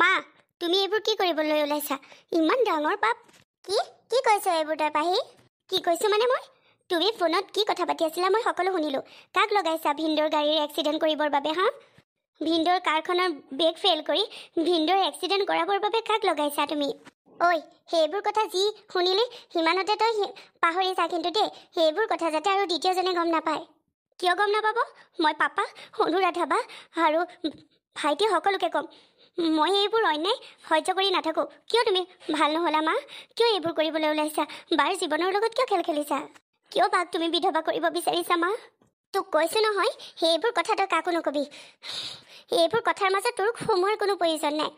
মা তুমি এইবোৰ কি কৰিবলৈ ওলাইছা ইমান ডাঙৰ পাপ কি কি কৈছ এইবোৰ পাহি কি কৈছো মানে মই তুমি ফোনত কি কথা পাতি আছিলা মই সকলো শুনিলো কাক লগাইছা ভিনদৰ গাড়ীৰ এক্সিডেণ্ট কৰিবৰ বাবে হা ভিনদৰ কাৰখনৰ ব্ৰেক ফেইল কৰি ভিনদৰ এক্সিডেণ্ট কৰাবৰ বাবে কাক লগাইছা তুমি ঐ সেইবোৰ কথা যি শুনিলি সিমানতে তই পাহৰিছা কিন্তু দেই সেইবোৰ কথা যাতে আৰু দ্বিতীয়জনে গম নাপায় কিয় গম নাপাব মই পাপা অনুৰাধা বা আৰু ভাইটি সকলোকে ক'ম মই এইবোৰ অন্যায় সহ্য কৰি নাথাকোঁ কিয় তুমি ভাল নহ'লা মা কিয় এইবোৰ কৰিবলৈ ওলাইছা বাৰ জীৱনৰ লগত কিয় খেল খেলিছা কিয় বাক তুমি বিধৱা কৰিব বিচাৰিছা মা তোক কৈছো নহয় সেইবোৰ কথা তই কাকো নকবি এইবোৰ কথাৰ মাজত তোৰ সোমোৱাৰ কোনো প্ৰয়োজন নাই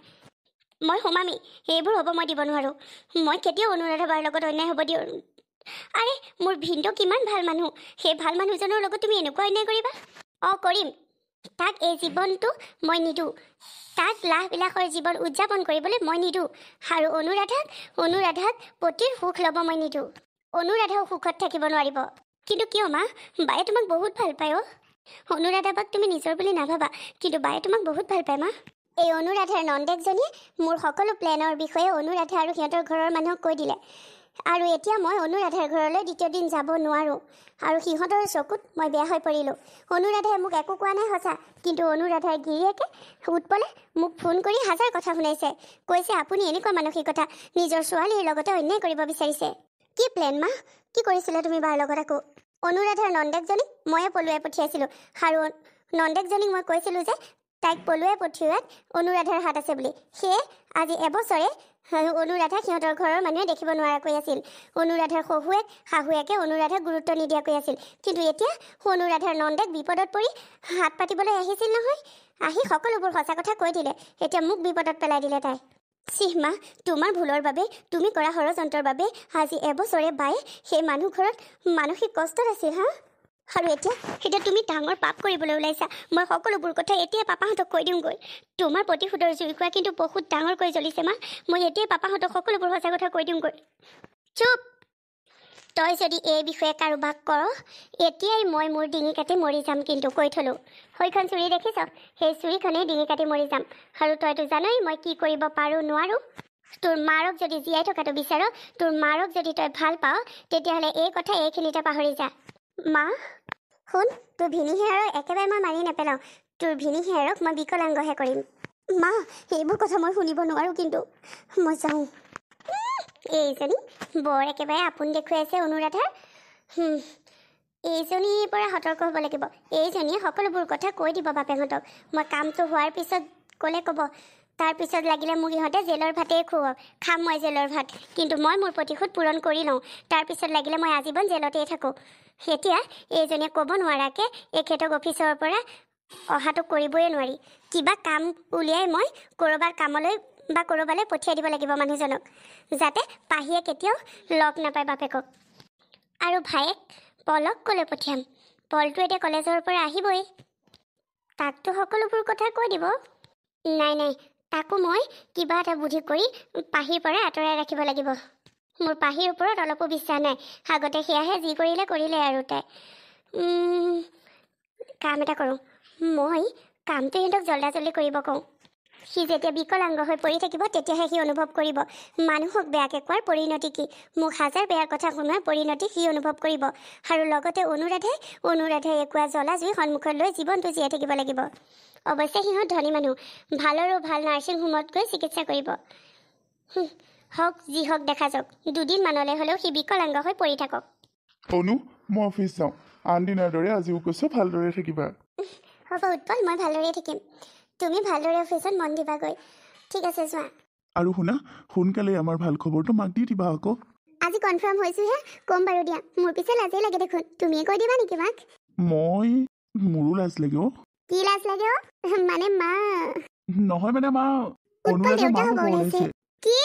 মই সোমামি সেইবোৰ হ'ব মই দিব নোৱাৰোঁ মই কেতিয়াও অনুৰাধাবাৰ লগত অন্যায় হ'ব দিওঁ আৰে মোৰ ভিনটো কিমান ভাল মানুহ সেই ভাল মানুহজনৰ লগত তুমি এনেকুৱা অন্যায় কৰিবা অঁ কৰিম তাক এই জীৱনটো মই নিদো তাক লাভবিলাকৰ জীৱন উদযাপন কৰিবলৈ মই নিদো আৰু অনুৰাধাক অনুৰাধাক পতিৰ সুখ ল'ব মই নিদো অনুৰাধাও সুখত থাকিব নোৱাৰিব কিন্তু কিয় মা বায়ে তোমাক বহুত ভাল পায় অ' অনুৰাধাবাক তুমি নিজৰ বুলি নাভাবা কিন্তু বায়ে তোমাক বহুত ভাল পায় মা এই অনুৰাধাৰ নন্দেকজনীয়ে মোৰ সকলো প্লেনৰ বিষয়ে অনুৰাধা আৰু সিহঁতৰ ঘৰৰ মানুহক কৈ দিলে আৰু এতিয়া মই অনুৰাধাৰ ঘৰলৈ দ্বিতীয় দিন যাব নোৱাৰোঁ আৰু সিহঁতৰ চকুত মই বেয়া হৈ পৰিলোঁ অনুৰাধাই মোক একো কোৱা নাই সঁচা কিন্তু অনুৰাধাই গিৰিয়েকে উৎপলে মোক ফোন কৰি হাজাৰ কথা শুনাইছে কৈছে আপুনি এনেকুৱা মানসিকতা নিজৰ ছোৱালীৰ লগতে অন্যায় কৰিব বিচাৰিছে কি প্লেন মাহ কি কৰিছিলা তুমি বাৰ লগত আকৌ অনুৰাধাৰ নন্দেকজনীক ময়ে পলুৱাই পঠিয়াইছিলোঁ আৰু নন্দেকজনীক মই কৈছিলোঁ যে তাইক পলুৱাই পঠিওৱাত অনুৰাধাৰ হাত আছে বুলি সেয়ে আজি এবছৰে অনুৰাধা সিহঁতৰ ঘৰৰ মানুহে দেখিব নোৱাৰাকৈ আছিল অনুৰাধাৰ শহুৱেক শাহুৱেকে অনুৰাধাক গুৰুত্ব নিদিয়াকৈ আছিল কিন্তু এতিয়া অনুৰাধাৰ নন্দেক বিপদত পৰি হাত পাতিবলৈ আহিছিল নহয় আহি সকলোবোৰ সঁচা কথা কৈ দিলে এতিয়া মোক বিপদত পেলাই দিলে তাই চিহ চিহমা তোমাৰ ভুলৰ বাবে তুমি কৰা ষড়যন্ত্ৰৰ বাবে আজি এবছৰে বায়ে সেই মানুহ ঘৰত মানসিক কষ্টত আছিল হা আৰু এতিয়া এতিয়া তুমি ডাঙৰ পাপ কৰিবলৈ ওলাইছা মই সকলোবোৰ কথা এতিয়াই পাপাহঁতক কৈ দিওঁগৈ তোমাৰ প্ৰতিশোধৰ খোৱা কিন্তু বহুত ডাঙৰকৈ জ্বলিছে মা মই এতিয়াই পাপাহঁতক সকলোবোৰ সঁচা কথা কৈ দিওঁগৈ চুপ তই যদি এই বিষয়ে কাৰোবাক কৰ এতিয়াই মই মোৰ ডিঙি কাটি মৰি যাম কিন্তু কৈ থ'লোঁ সেইখন চুৰি দেখিছ সেই চুৰিখনেই ডিঙি কাটি মৰি যাম আৰু তইতো জানই মই কি কৰিব পাৰোঁ নোৱাৰোঁ তোৰ মাৰক যদি জীয়াই থকাটো বিচাৰ তোৰ মাৰক যদি তই ভাল পাৱ তেতিয়াহ'লে এই কথা এইখিনিতে পাহৰি যা মা শুন তোৰ ভিনী হেয়াৰক একেবাৰে মই মাৰি নেপেলাওঁ তোৰ ভিনী হেয়াৰক মই বিকলাংগহে কৰিম মা সেইবোৰ কথা মই শুনিব নোৱাৰোঁ কিন্তু মই যাওঁ এইজনী বৰ একেবাৰে আপোন দেখুৱাইছে অনুৰাধাৰ এইজনীৰ পৰা সতৰ্ক হ'ব লাগিব এইজনীয়ে সকলোবোৰ কথা কৈ দিব বাপেহঁতক মই কামটো হোৱাৰ পিছত ক'লে ক'ব তাৰপিছত লাগিলে মোক ইহঁতে জেলৰ ভাতেই খুৱাব খাম মই জেলৰ ভাত কিন্তু মই মোৰ প্ৰতিশোধ পূৰণ কৰি লওঁ তাৰপিছত লাগিলে মই আজীৱন জেলতেই থাকোঁ এতিয়া এইজনীয়ে ক'ব নোৱাৰাকৈ এখেতক অফিচৰ পৰা অহাটো কৰিবই নোৱাৰি কিবা কাম উলিয়াই মই ক'ৰবাৰ কামলৈ বা ক'ৰবালৈ পঠিয়াই দিব লাগিব মানুহজনক যাতে পাহিয়ে কেতিয়াও লগ নাপায় বাপেকক আৰু ভায়েক পলক ক'লৈ পঠিয়াম পলটো এতিয়া কলেজৰ পৰা আহিবই তাকতো সকলোবোৰ কথা কৈ দিব নাই নাই তাকো মই কিবা এটা বুদ্ধি কৰি পাহিৰ পৰা আঁতৰাই ৰাখিব লাগিব মোৰ পাহিৰ ওপৰত অলপো বিশ্বাস নাই আগতে সেয়াহে যি কৰিলে কৰিলে আৰু তাই কাম এটা কৰোঁ মই কামটো সিহঁতক জল্দাজল্দি কৰিব কওঁ সি যেতিয়া বিকলাংগ হৈ পৰি থাকিব তেতিয়াহে সি অনুভৱ কৰিব মানুহক বেয়াকে কোৱাৰ পৰিণতি কি মোক হাজাৰ বেয়া কথা শুনোৱাৰ পৰিণতি সি অনুভৱ কৰিব আৰু লগতে অনুৰাধে অনুৰাধে একোৱা জ্বলা জুই সন্মুখত লৈ জীৱনটো জীয়াই থাকিব লাগিব অৱশ্যে সিহঁত ধনী মানুহ ভাল আৰু ভাল নাৰ্ছিং হোমত গৈ চিকিৎসা কৰিব হওক যি হওক দেখা যাওক দুদিন মানলৈ হ'লেও সি বিকলাংগ হৈ পৰি থাকক অনু মই অফিচ যাওঁ আন দিনৰ দৰে আজিও কৈছো ভালদৰে থাকিবা হ'ব উৎপল মই ভালদৰে থাকিম তুমি ভালদৰে অফিচত মন দিবাগৈ ঠিক আছে যোৱা আৰু শুনা সোনকালে আমাৰ ভাল খবৰটো মাক দি দিবা আকৌ আজি কনফাৰ্ম হৈছোহে কম বাৰু দিয়া মোৰ পিছে লাজে লাগে দেখোন তুমিয়ে কৈ দিবা নেকি মাক মই মোৰো লাজ লাগে অ কি লাজ লাগে মানে মা নহয় মানে মা অনুৰাধা মা কি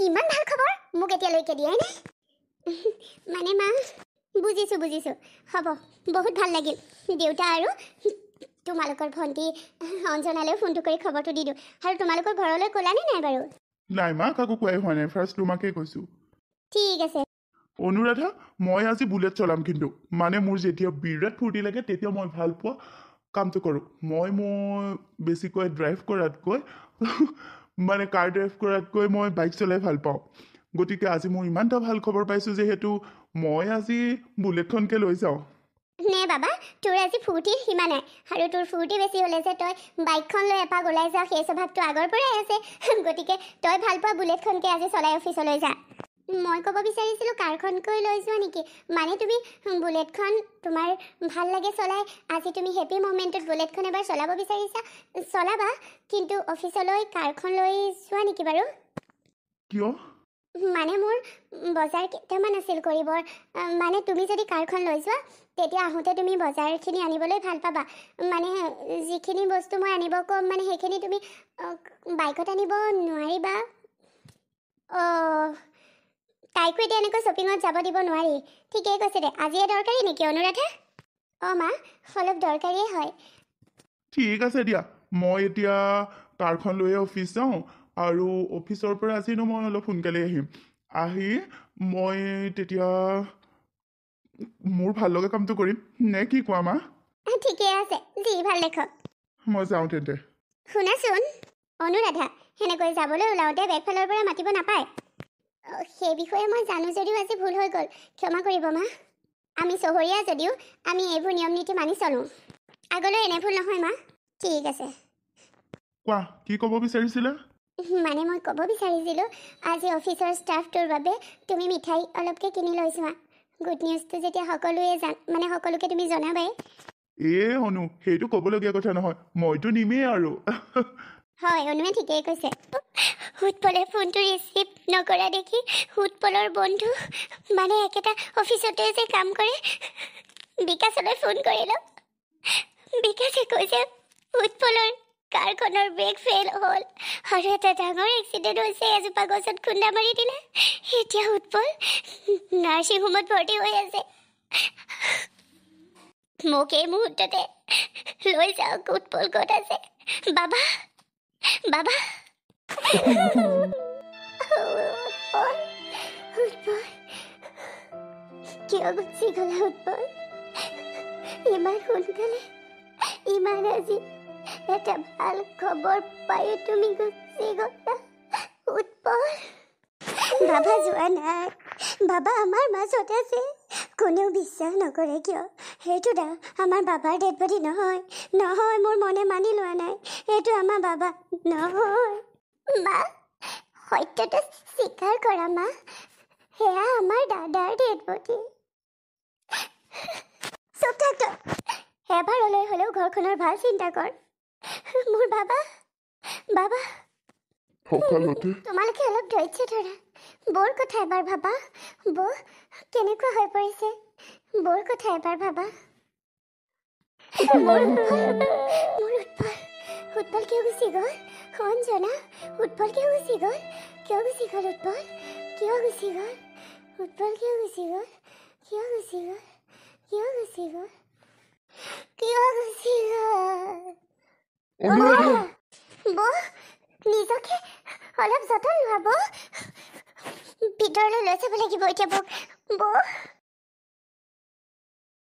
ইমান ভাল খবৰ মোক এতিয়ালৈকে দিয়াই নাই মানে মা বুজিছোঁ বুজিছোঁ হ'ব বহুত ভাল লাগিল দেউতা আৰু তোমালোকৰ ভণ্টি অঞ্জনালৈ ফোনটো কৰি খবৰটো দি দিওঁ আৰু তোমালোকৰ ঘৰলৈ ক'লানে নাই বাৰু নাই মা কাকো কোৱাই হোৱা নাই ফাৰ্ষ্ট তোমাকে কৈছোঁ ঠিক আছে অনুৰাধা মই আজি বুলেট চলাম কিন্তু মানে মোৰ যেতিয়া বিৰাট ফূৰ্তি লাগে তেতিয়া মই ভাল পোৱা কামটো কৰোঁ মই মই বেছিকৈ ড্ৰাইভ কৰাতকৈ মানে কাৰ ড্ৰাইভ কৰাতকৈ মই বাইক চলাই ভাল পাওঁ গতিকে আজি মই ইমান এটা ভাল খবৰ পাইছোঁ যিহেতু মই আজি বুলেটখনকে লৈ যাওঁ নে বাবা তোৰ আজি ফূৰ্তি সিমানেই আৰু তোৰ ফূৰ্তি বেছি হ'লে যে তই বাইকখন লৈ এপাক ওলাই যাওঁ সেই স্বভাৱটো আগৰ পৰাই আছে গতিকে তই ভাল পোৱা বুলেটখনকে আজি চলাই অফিচলৈ যা মই ক'ব বিচাৰিছিলোঁ কাৰখনকৈ লৈ যোৱা নেকি মানে তুমি বুলেটখন তোমাৰ ভাল লাগে চলাই আজি তুমি হেপী মমেণ্টত বুলেটখন এবাৰ চলাব বিচাৰিছা চলাবা কিন্তু অফিচলৈ কাৰখন লৈ যোৱা নেকি বাৰু কিয় মানে মোৰ বজাৰ কেইটামান আছিল কৰিবৰ মানে তুমি যদি কাৰখন লৈ যোৱা তেতিয়া আহোঁতে তুমি বজাৰখিনি আনিবলৈ ভাল পাবা মানে যিখিনি বস্তু মই আনিব ক'ম মানে সেইখিনি তুমি বাইকত আনিব নোৱাৰিবা অঁ তাইকো এতিয়া এনেকৈ শ্বপিঙত যাব দিব নোৱাৰি ঠিকেই কৈছে দে আজিয়ে দৰকাৰী নেকি অনুৰাধা অঁ মা অলপ দৰকাৰীয়ে হয় ঠিক আছে দিয়া মই এতিয়া কাৰখন লৈয়ে অফিচ যাওঁ আৰু অফিচৰ পৰা আজি ন মই অলপ সোনকালেই আহিম আহি মই তেতিয়া মোৰ ভাল লগা কামটো কৰিম নে কি কোৱা মা ঠিকে আছে যি ভাল দেখ মই যাওঁ তেন্তে শুনাচোন অনুৰাধা সেনেকৈ যাবলৈ ওলাওঁতে বেগফালৰ পৰা মাতিব নাপায় সেই বিষয়ে মই জানো যদিও আজি ভুল হৈ গ'ল ক্ষমা কৰিব মা আমি চহৰীয়া যদিও আমি এইবোৰ নিয়ম নীতি মানি চলোঁ আগলৈ এনে ভুল নহয় মা ঠিক আছে কোৱা কি ক'ব বিচাৰিছিলে মানে মই ক'ব বিচাৰিছিলোঁ আজি অফিচৰ ষ্টাফটোৰ বাবে তুমি মিঠাই অলপকে কিনি লৈছোৱা গুড নিউজটো যেতিয়া সকলোৱে জান মানে সকলোকে তুমি জনাবাই এই অনু সেইটো ক'বলগীয়া কথা নহয় মইতো নিমেই আৰু হয় অনুৱে ঠিকেই কৈছে সুতপলে ফোনটো ৰিচিভ নকৰা দেখি সুতপলৰ বন্ধু মানে একেটা অফিচতে যে কাম কৰে বিকাশলৈ ফোন কৰিলোঁ বিকাশে কৈছে সুতপলৰ কাৰখনৰ ব্ৰেক ফেইল হ'ল আৰু এটা ডাঙৰ এক্সিডেণ্ট হৈছে এজোপা গছত খুন্দা মাৰি দিলে এতিয়া সুতপল নাৰ্ছিং হোমত ভৰ্তি হৈ আছে মোক এই মুহূৰ্ততে লৈ যাওক উৎপল ক'ত আছে বাবা বাবা বাবা যোৱা নাই বাবা আমাৰ মাজত আছে কোনেও বিশ্বাস নকৰে কিয় সেইটো দা আমাৰ বাবাৰ ডেড বডি নহয় নহয় মোৰ মনে মানি লোৱা নাই এইটো আমাৰ বাবা নহয় মা সত্যটো স্বীকাৰ কৰা মা সেয়া আমাৰ দাদাৰ দেৱতী চপ্তাহটো এবাৰলৈ হ'লেও ঘৰখনৰ ভাল চিন্তা কৰ মোৰ বাবা বাবা তোমালোকে অলপ ধৈৰ্য ধৰা বৌৰ কথা এবাৰ ভাবা বৌ কেনেকুৱা হৈ পৰিছে বৌৰ কথা এবাৰ ভাবা মোৰ উৎপাত Utpal, ¿qué hago si gol? Juan, Jona, Utpal, ¿qué hago si gol? ¿Qué hago si gol, Utpal? ¿Qué hago si gol? Utpal, ¿qué hago si gol? ¿Qué hago si gol? ¿Qué hago si gol? ¿Qué hago si gol? ¿Bo? ¿Nito qué? ¿Hola, vosotros no, Bo? Pitolo, no se puede que voy a ¿Bo? ¿Bo?